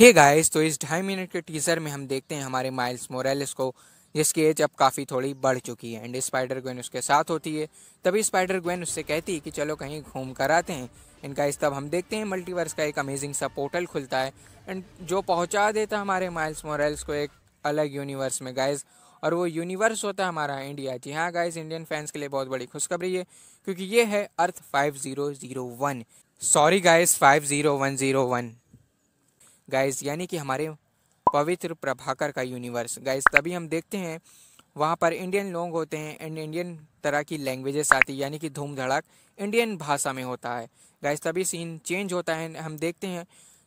hey guys तो इस ढाई मिनट के टीज़र में हम देखते हैं हमारे माइल्स मोरेलिस को जिसकी एज अब काफ़ी थोड़ी बढ़ चुकी है एंड स्पाइडर ग्वेन उसके साथ होती है तभी स्पाइडर ग्वेन उससे कहती है कि चलो कहीं घूम कर आते हैं एंड गाइस तब हम देखते हैं मल्टीवर्स का एक अमेजिंग सा पोर्टल खुलता है एंड जो पहुंचा देता हमारे माइल्स मोरेल्स को एक अलग यूनिवर्स में गाइज और वो यूनिवर्स होता है हमारा इंडिया जी हाँ गाइज इंडियन फैंस के लिए बहुत बड़ी खुशखबरी है क्योंकि ये है earth five zero zero one sorry guys five zero one zero one guys यानी कि हमारे पवित्र प्रभाकर का यूनिवर्स गाइस तभी हम देखते हैं वहाँ पर इंडियन लोग होते हैं एंड इंडियन तरह की लैंग्वेजेस आती है यानी कि धूम धड़ाक इंडियन भाषा में होता है गाइस तभी सीन चेंज होता है हम देखते हैं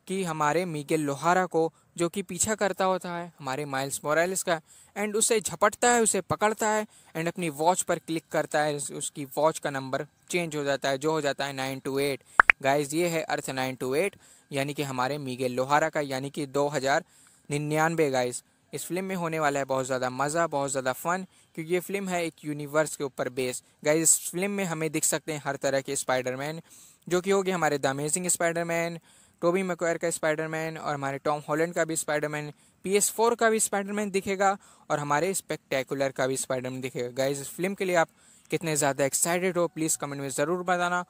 कि हमारे मिगेल लोहारा को जो कि पीछा करता होता है हमारे माइल्स मोरेल्स का एंड उसे झपटता है उसे पकड़ता है एंड अपनी वॉच पर क्लिक करता है उसकी वॉच का नंबर चेंज हो जाता है जो हो जाता है नाइन टू एट गाइस ये है अर्थ नाइन टू एट यानी कि हमारे मीगे लोहारा का यानी कि दो हज़ार निन्यानवे गाइस इस फिल्म में होने वाला है बहुत ज़्यादा मज़ा बहुत ज़्यादा फ़न क्योंकि ये फिल्म है एक यूनिवर्स के ऊपर बेस गाइस इस फिल्म में हमें दिख सकते हैं हर तरह के स्पाइडरमैन जो कि होगी हमारे the amazing Spiderman Tobey Maguire का स्पाइडरमैन और हमारे टॉम हॉलैंड का भी स्पाइडरमैन पी एस फोर का भी स्पाइडरमैन दिखेगा और हमारे स्पेक्टेकुलर का भी स्पाइडरमैन दिखेगा गाइज इस फिल्म के लिए आप कितने ज़्यादा एक्साइटेड हो प्लीज़ कमेंट में ज़रूर बताना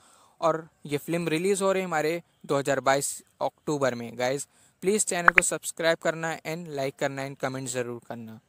और ये फिल्म रिलीज़ हो रही है हमारे 2022 अक्टूबर में गाइज़ प्लीज़ चैनल को सब्सक्राइब करना एंड लाइक करना एंड कमेंट ज़रूर करना